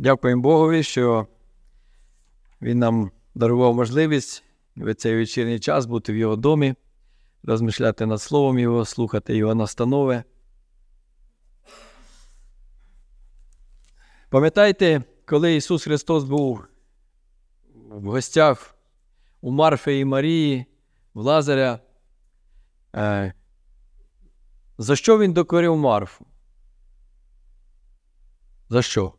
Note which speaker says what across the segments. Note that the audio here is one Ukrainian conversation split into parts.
Speaker 1: Дякуємо Богові, що Він нам дарував можливість в цей вечірній час бути в його домі, розмишляти над Словом Його, слухати Його настанови. Пам'ятаєте, коли Ісус Христос був в гостях у Марфі і Марії, в Лазаря? Е, за що він докорив Марфу? За що?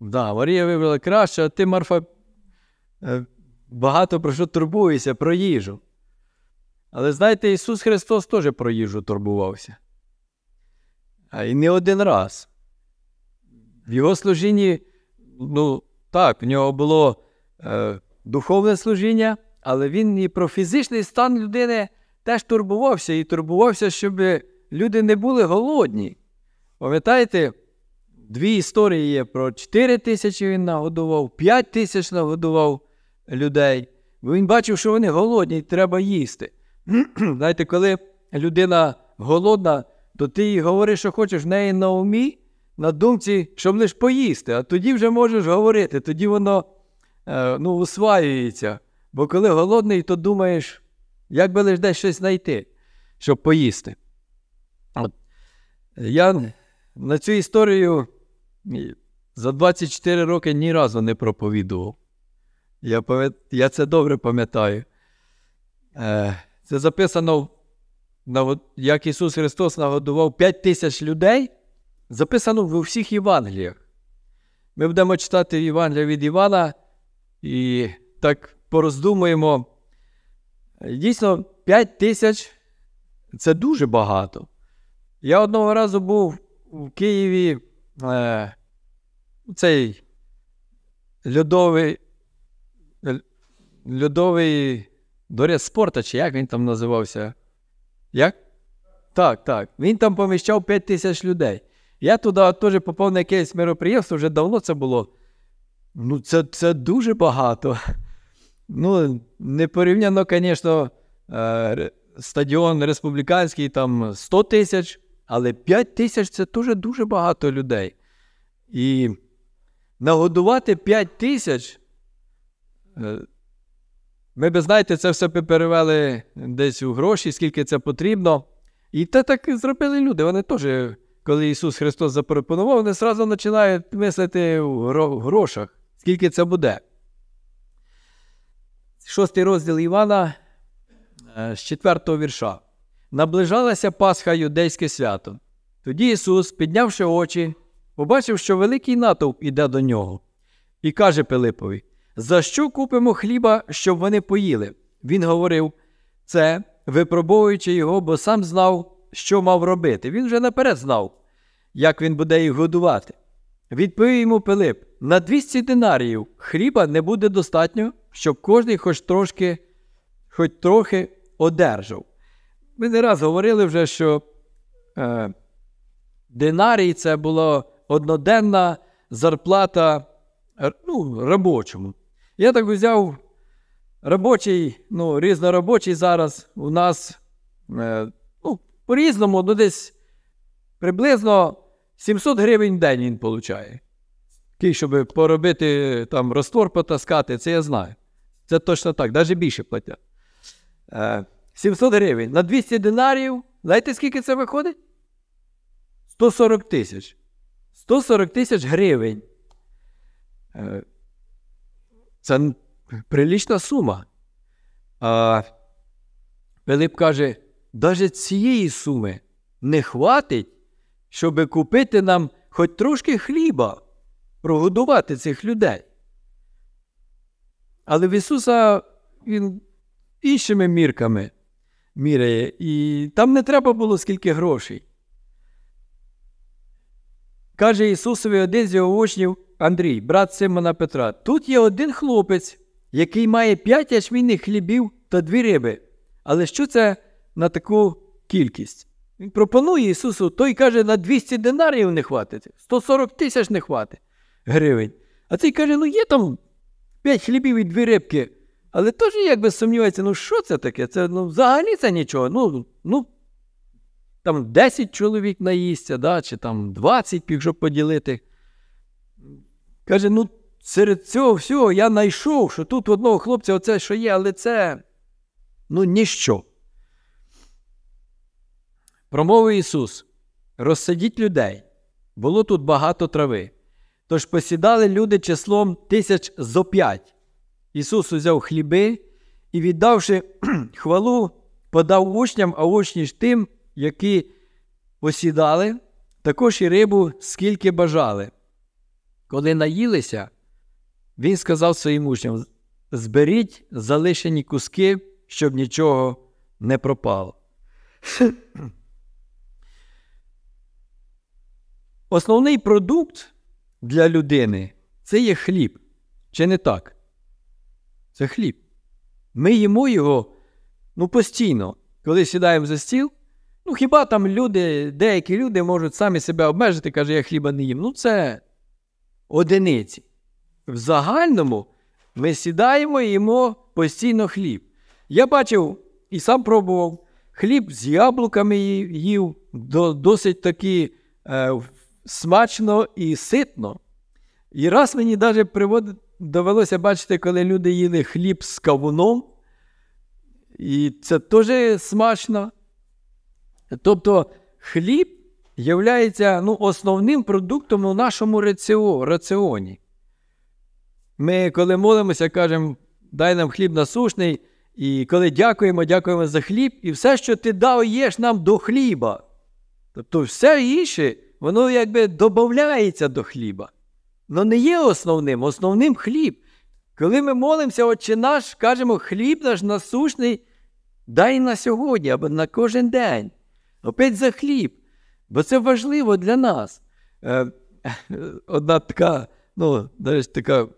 Speaker 1: Да, Марія вибрала краще, а ти, Марфа, е, багато про що турбуєшся, про їжу. Але знаєте, Ісус Христос теж про їжу турбувався. А І не один раз. В його служінні, ну, так, в нього було е, духовне служіння, але він і про фізичний стан людини теж турбувався і турбувався, щоб люди не були голодні. Пам'ятаєте? Дві історії є про 4 тисячі він нагодував, 5 тисяч нагодував людей. Бо він бачив, що вони голодні і треба їсти. Знаєте, коли людина голодна, то ти їй говориш, що хочеш в неї на умі, на думці, щоб лиш поїсти. А тоді вже можеш говорити, тоді воно е, ну, усваюється. Бо коли голодний, то думаєш, як би лиш десь щось знайти, щоб поїсти. От. Я на цю історію за 24 роки ні разу не проповідував. Я пам'ят... я це добре пам'ятаю. Е, це записано, як Ісус Христос нагодував 5 тисяч людей. Записано в усіх Євангеліях. Ми будемо читати Євангелія від Івана і так пороздумуємо. Дійсно, 5 тисяч це дуже багато. Я одного разу був в Києві е, цей льодовий е, льодовий дорець спорта, чи як він там називався? Як? Так, так. Він там поміщав 5 тисяч людей. Я туди теж попав на якесь мероприємство, вже давно це було. Ну, це це дуже багато. Ну, не порівняно, звісно, е, стадіон республіканський там 100 тисяч, але 5 тисяч це теж дуже багато людей. І нагодувати 5 тисяч. Е, ми би, знаєте, це все перевели десь у гроші, скільки це потрібно. І це так зробили люди. Вони теж, коли Ісус Христос запропонував, вони зразу починають мислити в грошах, скільки це буде. Шостий розділ Івана е, з 4 вірша. Наближалася Пасха юдейське свято. Тоді Ісус, піднявши очі, побачив, що великий натовп іде до нього, і каже Пилипові: За що купимо хліба, щоб вони поїли? Він говорив це, випробовуючи його, бо сам знав, що мав робити. Він вже наперед знав, як він буде їх годувати. Відповів йому Пилип: на 200 динаріїв хліба не буде достатньо, щоб кожний хоч трошки, хоч трохи одержав. Ми не раз говорили вже, що е, динарій це була одноденна зарплата ну, робочому. Я так взяв робочий, ну, різноробочий зараз у нас е, ну, по-різному, ну десь приблизно 700 гривень в день він отримує. Такий, щоб поробити там, роствор потаскати, це я знаю. Це точно так, навіть більше платять. Е, 700 гривень. На 200 динарів. Знаєте, скільки це виходить? 140 тисяч. 140 тисяч гривень. Е, це прилічна сума. А Пилип каже, навіть цієї суми не хватить, щоб купити нам хоч трошки хліба, прогодувати цих людей. Але в Ісуса Він іншими мірками міряє, і там не треба було скільки грошей. Каже Ісусові один з його учнів Андрій, брат Симона Петра. Тут є один хлопець, який має п'ять ячмінних хлібів та дві риби. Але що це на таку кількість? Він пропонує Ісусу, той каже, на 200 динарів не хватить, 140 тисяч не хватить гривень. А цей каже, ну є там 5 хлібів і дві рибки. Але теж якби сумнівається, ну що це таке? Це ну, взагалі це нічого. Ну, ну, Там 10 чоловік наїсться, да, чи там 20, якщо поділити. Каже, ну серед цього всього я знайшов, що тут одного хлопця оце що є, але це ну, ніщо. Промовив Ісус, розсадіть людей. Було тут багато трави. Тож посідали люди числом тисяч зо п'ять. Ісус узяв хліби і, віддавши хвалу, подав учням, а учні ж тим, які осідали, також і рибу, скільки бажали. Коли наїлися, він сказав своїм учням зберіть залишені куски, щоб нічого не пропало. Основний продукт для людини це є хліб, чи не так? це хліб. Ми їмо його ну, постійно, коли сідаємо за стіл. Ну, хіба там люди, деякі люди можуть самі себе обмежити, каже, я хліба не їм. Ну, це одиниці. В загальному ми сідаємо і їмо постійно хліб. Я бачив і сам пробував хліб з яблуками їв, досить таки е, смачно і ситно. І раз мені навіть приводить довелося бачити, коли люди їли хліб з кавуном. І це теж смачно. Тобто хліб є ну, основним продуктом у нашому раціоні. Ми, коли молимося, кажемо, дай нам хліб насушний, і коли дякуємо, дякуємо за хліб, і все, що ти дав, єш нам до хліба. Тобто все інше, воно якби додається до хліба але ну, не є основним, основним хліб. Коли ми молимося, Отче наш, кажемо, хліб наш насущний, дай на сьогодні або на кожен день. Опять за хліб. Бо це важливо для нас. Е, одна така, ну, навіть така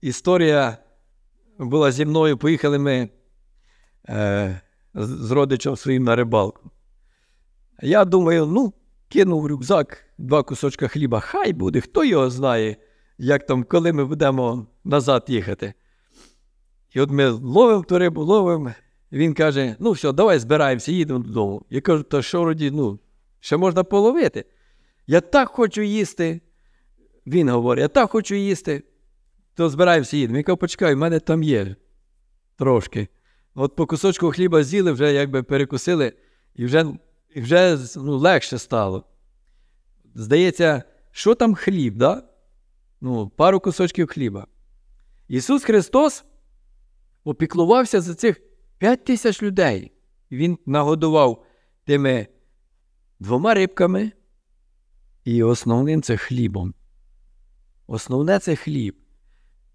Speaker 1: історія була зі мною, поїхали ми е, з родичем своїм на рибалку. Я думаю, ну, кинув в рюкзак два кусочка хліба. Хай буде, хто його знає, як там, коли ми будемо назад їхати. І от ми ловимо ту рибу, ловимо. Він каже: ну все, давай збираємося, їдемо додому. Я кажу, то що роді, ну, ще можна половити. Я так хочу їсти. Він говорить, я так хочу їсти. То збираємося їдемо. Я кажу, почекай, в мене там є трошки. От по кусочку хліба з'їли, вже якби перекусили, і вже і вже ну, легше стало. Здається, що там хліб, да? Ну, пару кусочків хліба. Ісус Христос опіклувався за цих 5 тисяч людей. Він нагодував тими двома рибками і основним це хлібом. Основне це хліб.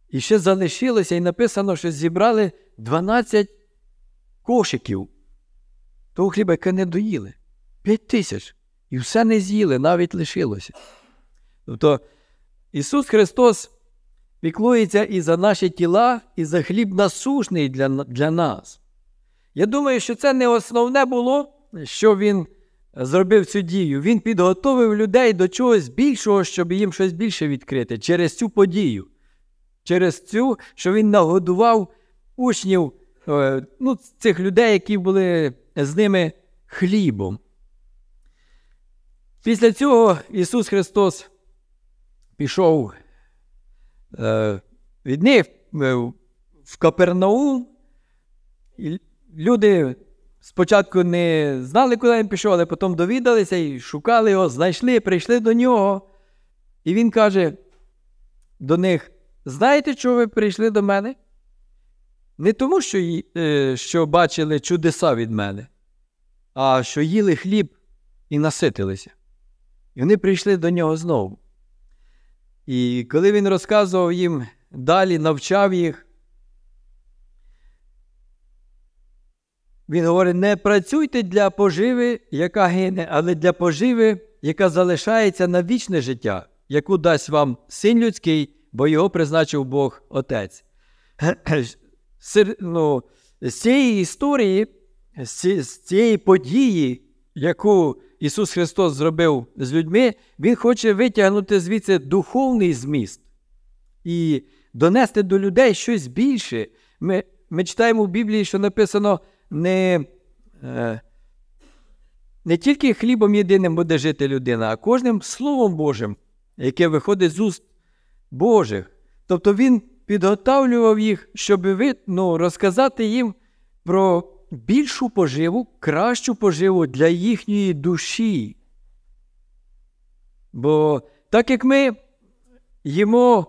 Speaker 1: І ще залишилося, і написано, що зібрали 12 кошиків того хліба, яке не доїли. П'ять тисяч. І все не з'їли, навіть лишилося. Тобто Ісус Христос піклується і за наші тіла, і за хліб насушний для, для нас. Я думаю, що це не основне було, що Він зробив цю дію. Він підготовив людей до чогось більшого, щоб їм щось більше відкрити через цю подію, через цю, що Він нагодував учнів е, ну, цих людей, які були з ними хлібом. Після цього Ісус Христос пішов е, від них е, в Капернаум. І люди спочатку не знали, куди він пішов, але потім довідалися і шукали його, знайшли, прийшли до нього. І він каже до них: знаєте, чого ви прийшли до мене? Не тому, що е, що бачили чудеса від мене, а що їли хліб і наситилися. І вони прийшли до нього знову. І коли він розказував їм далі, навчав їх, він говорить: не працюйте для поживи, яка гине, але для поживи, яка залишається на вічне життя, яку дасть вам син людський, бо його призначив Бог Отець. Ну, з цієї історії, з цієї події яку Ісус Христос зробив з людьми, Він хоче витягнути звідси духовний зміст і донести до людей щось більше. Ми ми читаємо в Біблії, що написано не е, не тільки хлібом єдиним буде жити людина, а кожним Словом Божим, яке виходить з уст Божих. Тобто Він підготавлював їх, щоб ну, розказати їм про більшу поживу, кращу поживу для їхньої душі. Бо так як ми їмо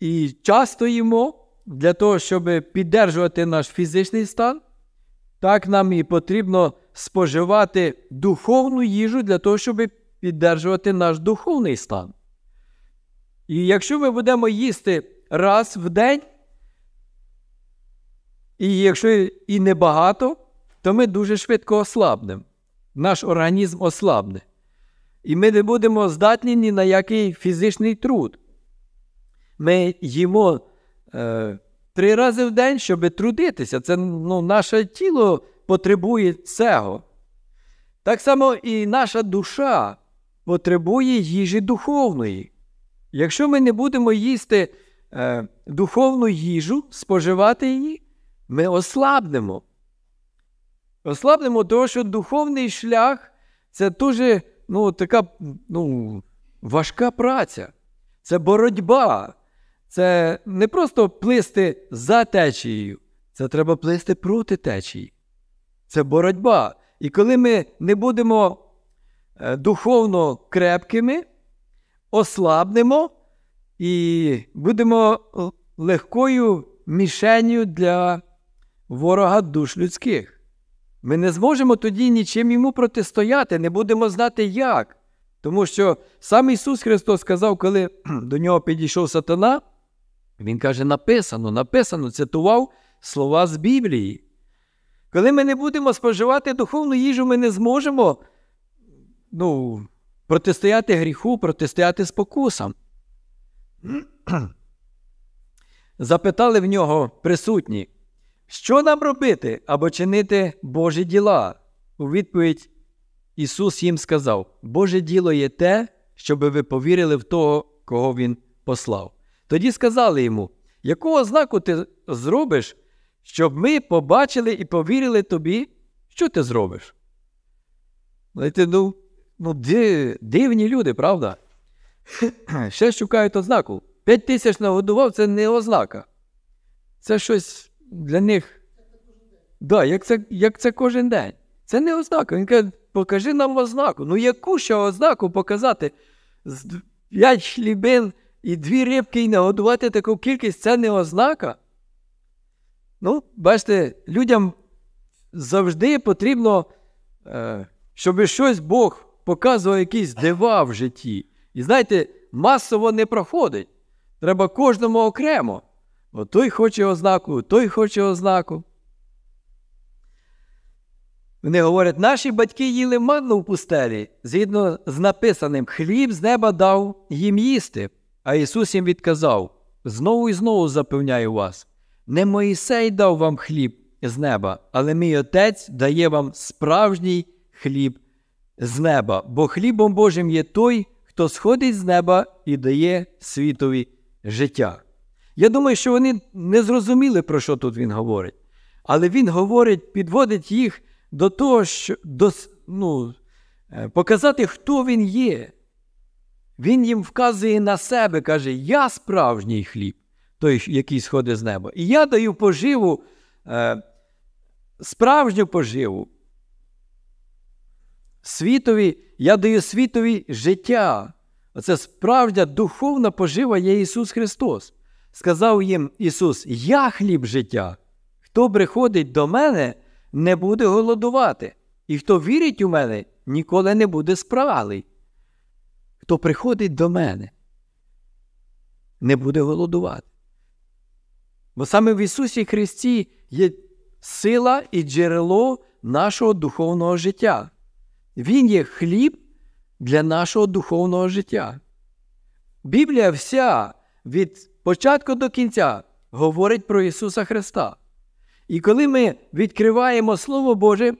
Speaker 1: і часто їмо для того, щоб піддержувати наш фізичний стан, так нам і потрібно споживати духовну їжу для того, щоб піддержувати наш духовний стан. І якщо ми будемо їсти раз в день, і якщо і небагато, то ми дуже швидко ослабнемо. Наш організм ослабне. І ми не будемо здатні ні на який фізичний труд. Ми їмо е, три рази в день, щоб трудитися. Це ну, наше тіло потребує цього. Так само і наша душа потребує їжі духовної. Якщо ми не будемо їсти е, духовну їжу, споживати її, ми ослабнемо. Ослабнемо, тому що духовний шлях це дуже ну, така ну, важка праця, це боротьба. Це не просто плисти за течією, це треба плисти проти течії. Це боротьба. І коли ми не будемо е, духовно крепкими, ослабнемо і будемо е, легкою мішенью для ворога душ людських. Ми не зможемо тоді нічим йому протистояти, не будемо знати як. Тому що сам Ісус Христос сказав, коли до нього підійшов сатана, Він каже, написано, написано, цитував слова з Біблії. Коли ми не будемо споживати духовну їжу, ми не зможемо ну, протистояти гріху, протистояти спокусам. Запитали в нього присутні. Що нам робити або чинити Божі діла? У відповідь Ісус їм сказав: Боже діло є те, щоби ви повірили в того, кого Він послав. Тоді сказали йому, якого знаку ти зробиш, щоб ми побачили і повірили тобі, що ти зробиш? Знаєте, ну, ну дивні люди, правда? Ще шукають ознаку. П'ять тисяч нагодував це не ознака. Це щось для них. Да, як це як це кожен день. Це не ознака. Він каже, покажи нам ознаку. Ну, яку ще ознаку показати? П'ять хлібин і дві рибки і нагодувати таку кількість це не ознака. Ну, бачите, людям завжди потрібно, е, щоб щось Бог показував якісь дива в житті. І знаєте, масово не проходить. Треба кожному окремо. Бо той хоче ознаку, той хоче ознаку. Вони говорять, наші батьки їли манну в пустелі, згідно з написаним, хліб з неба дав їм їсти. А Ісус їм відказав: знову і знову запевняю вас, не Моїсей дав вам хліб з неба, але мій Отець дає вам справжній хліб з неба, бо хлібом Божим є той, хто сходить з неба і дає світові життя. Я думаю, що вони не зрозуміли, про що тут він говорить. Але він говорить, підводить їх до того, що до, ну, е, показати, хто він є. Він їм вказує на себе, каже, я справжній хліб, той, який сходить з неба. І я даю поживу, е, справжню поживу. Світові, я даю світові життя. Оце справжня духовна пожива є Ісус Христос. Сказав їм Ісус, Я хліб життя. Хто приходить до мене, не буде голодувати, і хто вірить у мене, ніколи не буде спраглий. Хто приходить до мене, не буде голодувати. Бо саме в Ісусі Христі є сила і джерело нашого духовного життя. Він є хліб для нашого духовного життя. Біблія вся від початку до кінця говорить про Ісуса Христа. І коли ми відкриваємо Слово Боже,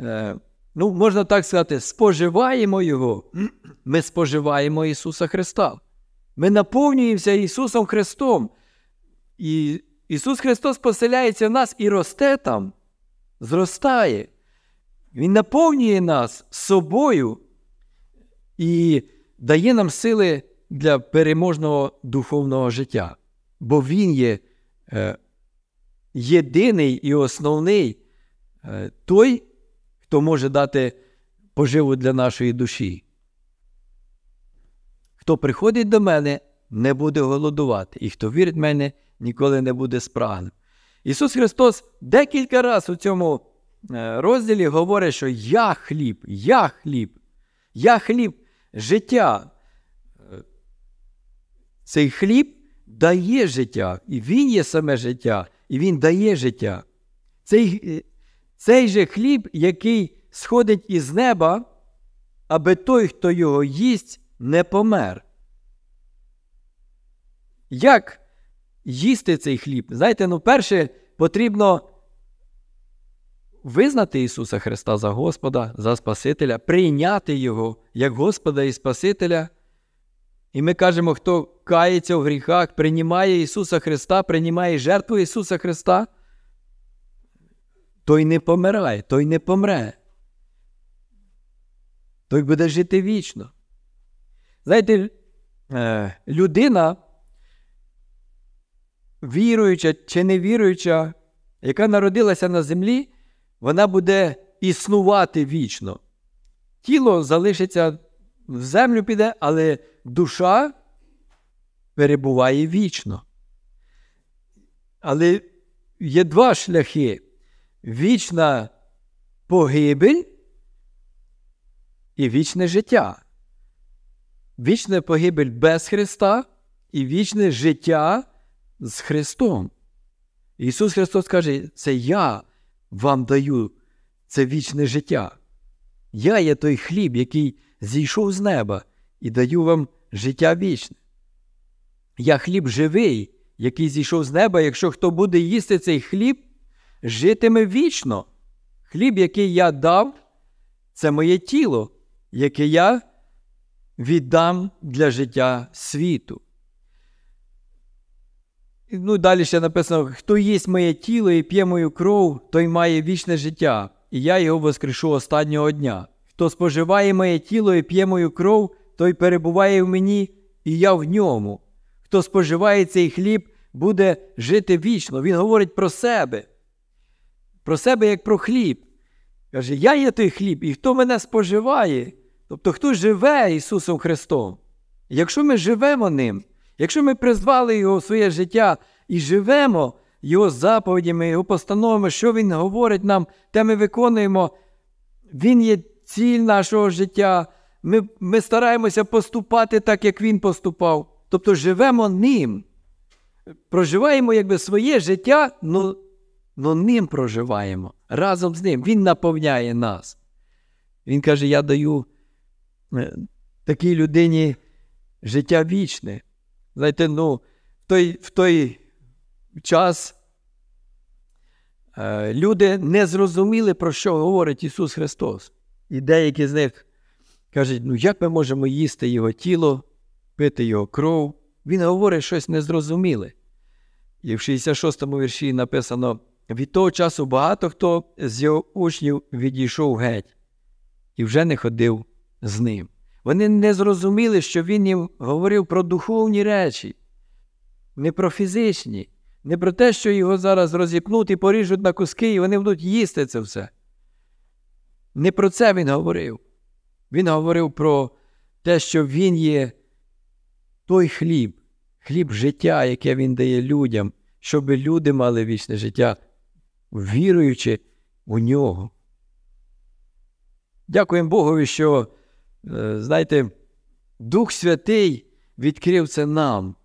Speaker 1: е, ну, можна так сказати, споживаємо Його, ми споживаємо Ісуса Христа. Ми наповнюємося Ісусом Христом. І Ісус Христос поселяється в нас і росте там, зростає. Він наповнює нас собою і дає нам сили для переможного духовного життя, бо Він є е, єдиний і основний е, той, хто може дати поживу для нашої душі. Хто приходить до мене, не буде голодувати, і хто вірить в мене, ніколи не буде спрагним. Ісус Христос декілька разів у цьому е, розділі говорить, що я хліб, я хліб, я хліб життя. Цей хліб дає життя, і Він є саме життя, і Він дає життя. Цей е, цей же хліб, який сходить із неба, аби той, хто його їсть, не помер. Як їсти цей хліб? Знаєте, ну перше потрібно визнати Ісуса Христа за Господа, за Спасителя, прийняти Його як Господа і Спасителя. І ми кажемо, хто кається в гріхах, приймає Ісуса Христа, приймає жертву Ісуса Христа, той не помирає, той не помре. Той буде жити вічно. Знаєте, е, людина, віруюча чи невіруюча, яка народилася на землі, вона буде існувати вічно. Тіло залишиться в землю піде, але душа перебуває вічно. Але є два шляхи: вічна погибель і вічне життя. Вічна погибель без Христа і вічне життя з Христом. Ісус Христос каже, це я вам даю це вічне життя. Я є той хліб, який зійшов з неба і даю вам життя вічне. Я хліб живий, який зійшов з неба, якщо хто буде їсти цей хліб, житиме вічно. Хліб, який я дав, це моє тіло, яке я віддам для життя світу. Ну, Далі ще написано: хто їсть моє тіло і п'є мою кров, той має вічне життя, і я його воскрешу останнього дня. Хто споживає моє тіло і п'є мою кров, той перебуває в мені, і я в ньому. Хто споживає цей хліб, буде жити вічно. Він говорить про себе, про себе як про хліб. Каже, я є той хліб, і хто мене споживає, тобто хто живе Ісусом Христом. Якщо ми живемо ним, якщо ми призвали Його в своє життя і живемо Його заповідями, Його постановами, що Він говорить нам, те ми виконуємо, Він є ціль нашого життя, ми, ми стараємося поступати так, як він поступав. Тобто живемо ним. Проживаємо якби своє життя, ну, ну ним проживаємо. Разом з ним. Він наповняє нас. Він каже: я даю е, такій людині життя вічне. Знаєте, ну, в той, в той час е, люди не зрозуміли, про що говорить Ісус Христос. І деякі з них кажуть, ну як ми можемо їсти його тіло, пити його кров? Він говорить щось незрозуміле. І в 66 му вірші написано: від того часу багато хто з його учнів відійшов геть і вже не ходив з ним. Вони не зрозуміли, що він їм говорив про духовні речі, не про фізичні, не про те, що його зараз розіпнуть і поріжуть на куски, і вони будуть їсти це все. Не про це він говорив. Він говорив про те, що Він є той хліб, хліб життя, яке Він дає людям, щоб люди мали вічне життя, віруючи у нього. Дякуємо Богові, що, е, знаєте, Дух Святий відкрив це нам,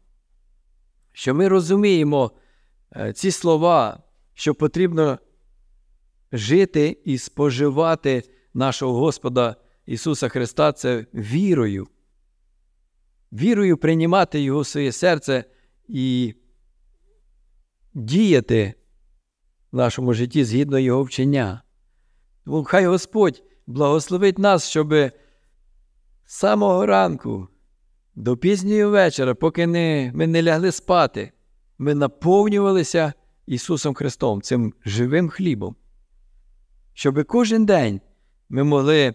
Speaker 1: що ми розуміємо е, ці слова, що потрібно жити і споживати нашого Господа. Ісуса Христа це вірою. Вірою приймати Його в своє серце і діяти в нашому житті згідно Його вчення. Тому хай Господь благословить нас, щоб з самого ранку до пізнього вечора, поки не, ми не лягли спати, ми наповнювалися Ісусом Христом, цим живим хлібом, щоб кожен день ми могли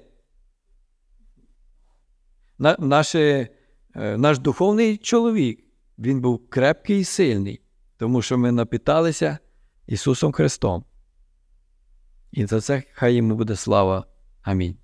Speaker 1: на, наше, е, наш духовний чоловік, він був крепкий і сильний, тому що ми напиталися Ісусом Христом. І за це хай йому буде слава. Амінь.